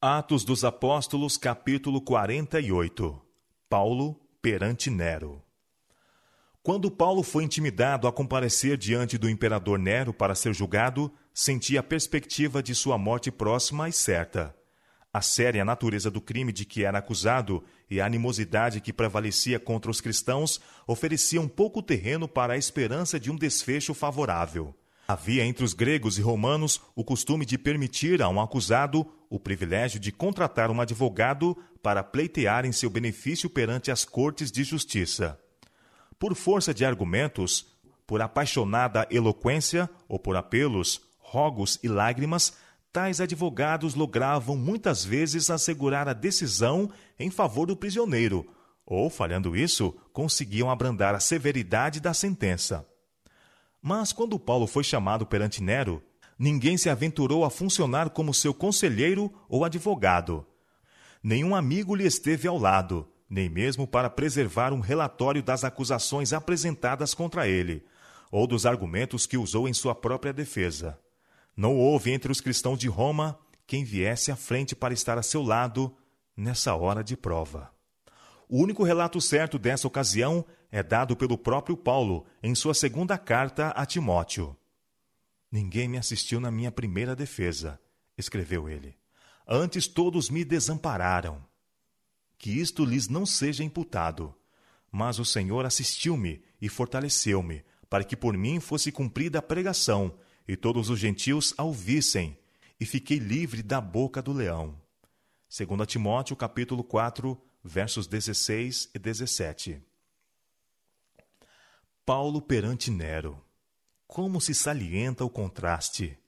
Atos dos Apóstolos, capítulo 48 Paulo perante Nero Quando Paulo foi intimidado a comparecer diante do imperador Nero para ser julgado, sentia a perspectiva de sua morte próxima e certa. A séria natureza do crime de que era acusado e a animosidade que prevalecia contra os cristãos ofereciam pouco terreno para a esperança de um desfecho favorável. Havia entre os gregos e romanos o costume de permitir a um acusado o privilégio de contratar um advogado para pleitear em seu benefício perante as cortes de justiça. Por força de argumentos, por apaixonada eloquência ou por apelos, rogos e lágrimas, tais advogados logravam muitas vezes assegurar a decisão em favor do prisioneiro, ou, falhando isso, conseguiam abrandar a severidade da sentença. Mas quando Paulo foi chamado perante Nero, ninguém se aventurou a funcionar como seu conselheiro ou advogado. Nenhum amigo lhe esteve ao lado, nem mesmo para preservar um relatório das acusações apresentadas contra ele, ou dos argumentos que usou em sua própria defesa. Não houve entre os cristãos de Roma quem viesse à frente para estar a seu lado nessa hora de prova. O único relato certo dessa ocasião é dado pelo próprio Paulo em sua segunda carta a Timóteo. Ninguém me assistiu na minha primeira defesa, escreveu ele. Antes todos me desampararam. Que isto lhes não seja imputado. Mas o Senhor assistiu-me e fortaleceu-me, para que por mim fosse cumprida a pregação, e todos os gentios a ouvissem, e fiquei livre da boca do leão. 2 Timóteo capítulo 4, versos 16 e 17. Paulo perante Nero. Como se salienta o contraste.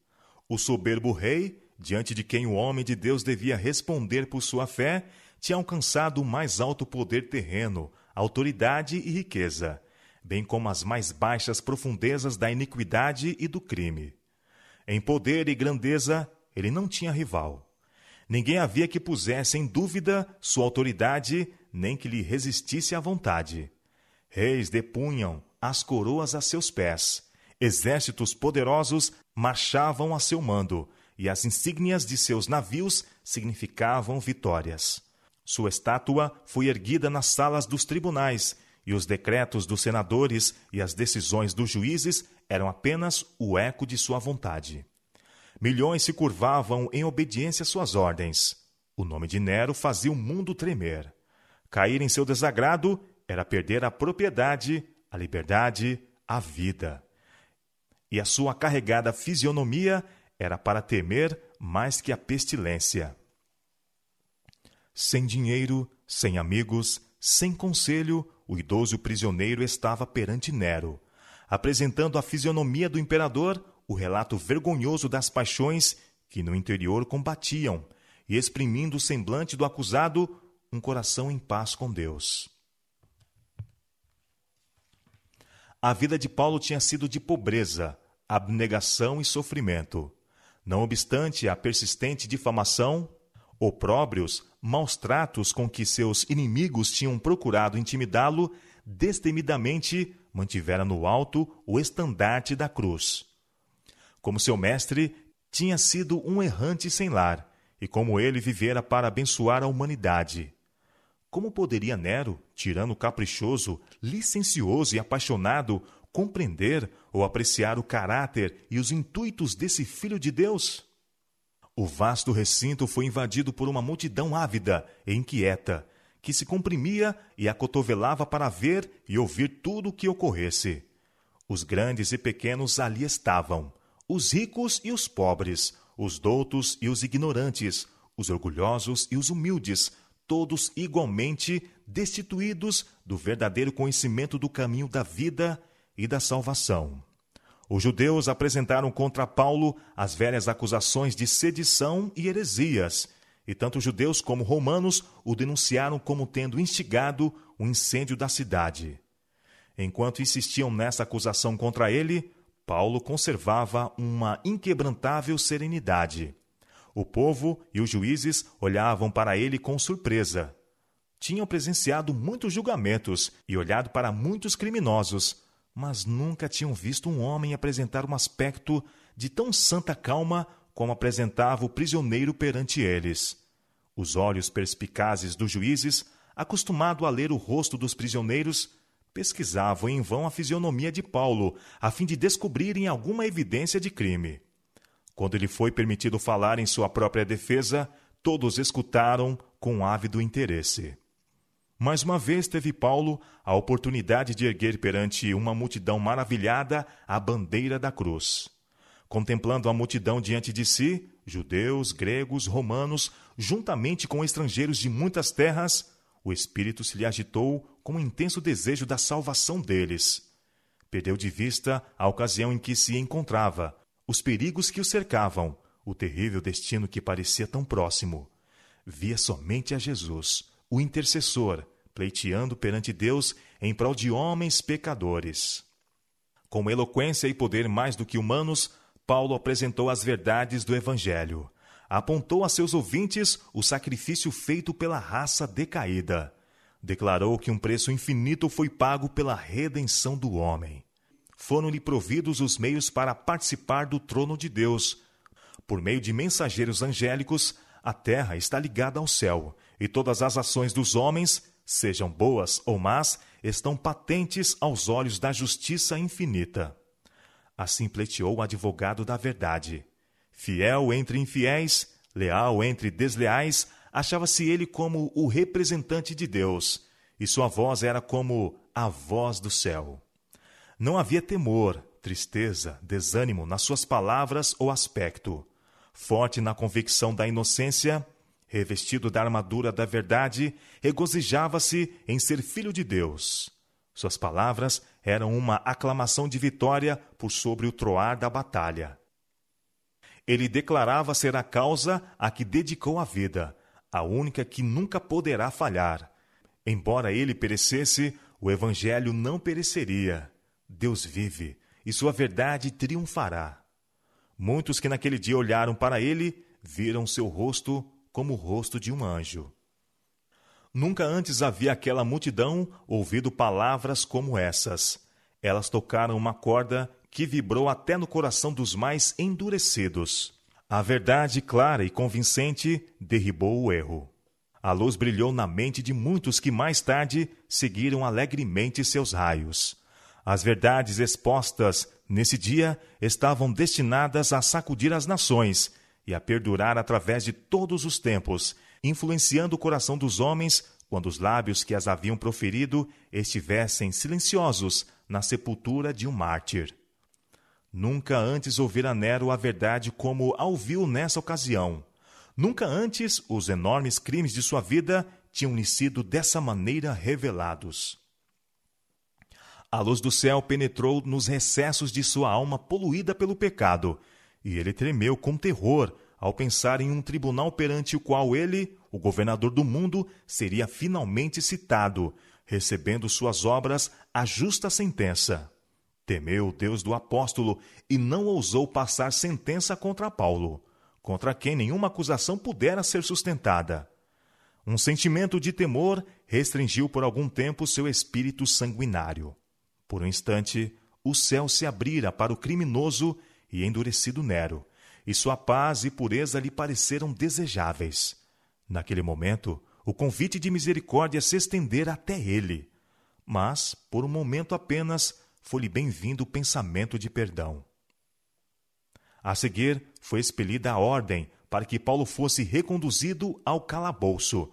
O soberbo rei, diante de quem o homem de Deus devia responder por sua fé, tinha alcançado o mais alto poder terreno, autoridade e riqueza, bem como as mais baixas profundezas da iniquidade e do crime. Em poder e grandeza, ele não tinha rival. Ninguém havia que pusesse em dúvida sua autoridade, nem que lhe resistisse à vontade. Reis depunham, as coroas a seus pés. Exércitos poderosos marchavam a seu mando, e as insígnias de seus navios significavam vitórias. Sua estátua foi erguida nas salas dos tribunais, e os decretos dos senadores e as decisões dos juízes eram apenas o eco de sua vontade. Milhões se curvavam em obediência às suas ordens. O nome de Nero fazia o mundo tremer. Cair em seu desagrado era perder a propriedade a liberdade, a vida. E a sua carregada fisionomia era para temer mais que a pestilência. Sem dinheiro, sem amigos, sem conselho, o idoso prisioneiro estava perante Nero, apresentando à fisionomia do imperador o relato vergonhoso das paixões que no interior combatiam, e exprimindo o semblante do acusado um coração em paz com Deus. A vida de Paulo tinha sido de pobreza, abnegação e sofrimento. Não obstante a persistente difamação, opróbrios, maus tratos com que seus inimigos tinham procurado intimidá-lo, destemidamente mantivera no alto o estandarte da cruz. Como seu mestre, tinha sido um errante sem lar, e como ele vivera para abençoar a humanidade. Como poderia Nero, tirano caprichoso, licencioso e apaixonado, compreender ou apreciar o caráter e os intuitos desse filho de Deus? O vasto recinto foi invadido por uma multidão ávida e inquieta, que se comprimia e acotovelava para ver e ouvir tudo o que ocorresse. Os grandes e pequenos ali estavam, os ricos e os pobres, os doutos e os ignorantes, os orgulhosos e os humildes, todos igualmente destituídos do verdadeiro conhecimento do caminho da vida e da salvação. Os judeus apresentaram contra Paulo as velhas acusações de sedição e heresias, e tanto judeus como romanos o denunciaram como tendo instigado o incêndio da cidade. Enquanto insistiam nessa acusação contra ele, Paulo conservava uma inquebrantável serenidade o povo e os juízes olhavam para ele com surpresa. Tinham presenciado muitos julgamentos e olhado para muitos criminosos, mas nunca tinham visto um homem apresentar um aspecto de tão santa calma como apresentava o prisioneiro perante eles. Os olhos perspicazes dos juízes, acostumado a ler o rosto dos prisioneiros, pesquisavam em vão a fisionomia de Paulo, a fim de descobrirem alguma evidência de crime. Quando lhe foi permitido falar em sua própria defesa, todos escutaram com ávido interesse. Mais uma vez teve Paulo a oportunidade de erguer perante uma multidão maravilhada a bandeira da cruz. Contemplando a multidão diante de si, judeus, gregos, romanos, juntamente com estrangeiros de muitas terras, o espírito se lhe agitou com um intenso desejo da salvação deles. Perdeu de vista a ocasião em que se encontrava os perigos que o cercavam, o terrível destino que parecia tão próximo. Via somente a Jesus, o intercessor, pleiteando perante Deus em prol de homens pecadores. Com eloquência e poder mais do que humanos, Paulo apresentou as verdades do Evangelho. Apontou a seus ouvintes o sacrifício feito pela raça decaída. Declarou que um preço infinito foi pago pela redenção do homem foram-lhe providos os meios para participar do trono de Deus. Por meio de mensageiros angélicos, a terra está ligada ao céu, e todas as ações dos homens, sejam boas ou más, estão patentes aos olhos da justiça infinita. Assim pleiteou o advogado da verdade. Fiel entre infiéis, leal entre desleais, achava-se ele como o representante de Deus, e sua voz era como a voz do céu. Não havia temor, tristeza, desânimo nas suas palavras ou aspecto. Forte na convicção da inocência, revestido da armadura da verdade, regozijava-se em ser filho de Deus. Suas palavras eram uma aclamação de vitória por sobre o troar da batalha. Ele declarava ser a causa a que dedicou a vida, a única que nunca poderá falhar. Embora ele perecesse, o Evangelho não pereceria. Deus vive, e sua verdade triunfará. Muitos que naquele dia olharam para ele viram seu rosto como o rosto de um anjo. Nunca antes havia aquela multidão ouvido palavras como essas. Elas tocaram uma corda que vibrou até no coração dos mais endurecidos. A verdade clara e convincente derribou o erro. A luz brilhou na mente de muitos que mais tarde seguiram alegremente seus raios. As verdades expostas nesse dia estavam destinadas a sacudir as nações e a perdurar através de todos os tempos, influenciando o coração dos homens quando os lábios que as haviam proferido estivessem silenciosos na sepultura de um mártir. Nunca antes ouvira Nero a verdade como a ouviu nessa ocasião. Nunca antes os enormes crimes de sua vida tinham lhe sido dessa maneira revelados. A luz do céu penetrou nos recessos de sua alma poluída pelo pecado, e ele tremeu com terror ao pensar em um tribunal perante o qual ele, o governador do mundo, seria finalmente citado, recebendo suas obras a justa sentença. Temeu o Deus do apóstolo e não ousou passar sentença contra Paulo, contra quem nenhuma acusação pudera ser sustentada. Um sentimento de temor restringiu por algum tempo seu espírito sanguinário. Por um instante, o céu se abrira para o criminoso e endurecido Nero, e sua paz e pureza lhe pareceram desejáveis. Naquele momento, o convite de misericórdia se estendera até ele. Mas, por um momento apenas, foi-lhe bem-vindo o pensamento de perdão. A seguir, foi expelida a ordem para que Paulo fosse reconduzido ao calabouço.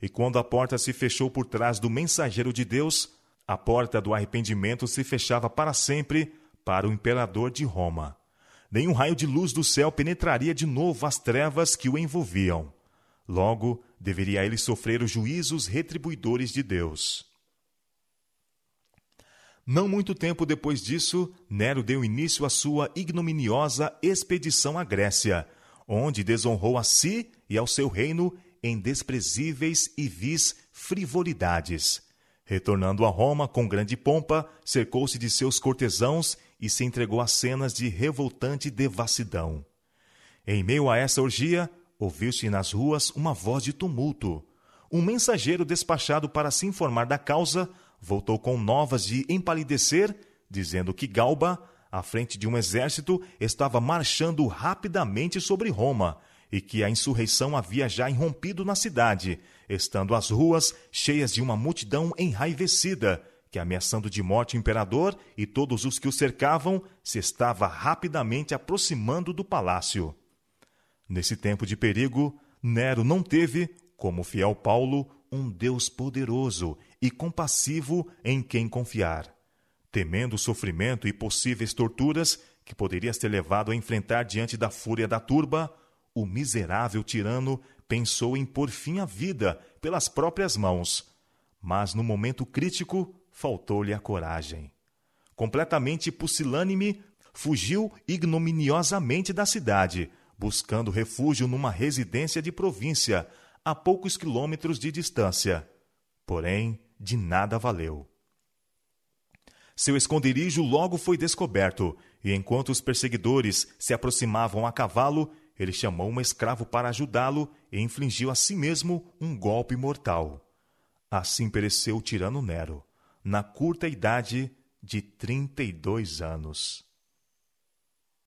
E quando a porta se fechou por trás do mensageiro de Deus, a porta do arrependimento se fechava para sempre para o imperador de Roma. Nenhum raio de luz do céu penetraria de novo as trevas que o envolviam. Logo, deveria ele sofrer os juízos retribuidores de Deus. Não muito tempo depois disso, Nero deu início à sua ignominiosa expedição à Grécia, onde desonrou a si e ao seu reino em desprezíveis e vis frivolidades. Retornando a Roma com grande pompa, cercou-se de seus cortesãos e se entregou a cenas de revoltante devassidão. Em meio a essa orgia, ouviu-se nas ruas uma voz de tumulto. Um mensageiro despachado para se informar da causa voltou com novas de empalidecer, dizendo que Galba, à frente de um exército, estava marchando rapidamente sobre Roma e que a insurreição havia já irrompido na cidade, estando as ruas cheias de uma multidão enraivecida, que, ameaçando de morte o imperador e todos os que o cercavam, se estava rapidamente aproximando do palácio. Nesse tempo de perigo, Nero não teve, como fiel Paulo, um Deus poderoso e compassivo em quem confiar. Temendo o sofrimento e possíveis torturas que poderia ser levado a enfrentar diante da fúria da turba, o miserável tirano pensou em pôr fim à vida pelas próprias mãos, mas no momento crítico faltou-lhe a coragem. Completamente pusilânime, fugiu ignominiosamente da cidade, buscando refúgio numa residência de província, a poucos quilômetros de distância. Porém, de nada valeu. Seu esconderijo logo foi descoberto, e enquanto os perseguidores se aproximavam a cavalo, ele chamou um escravo para ajudá-lo e infligiu a si mesmo um golpe mortal. Assim pereceu o tirano Nero, na curta idade de 32 anos.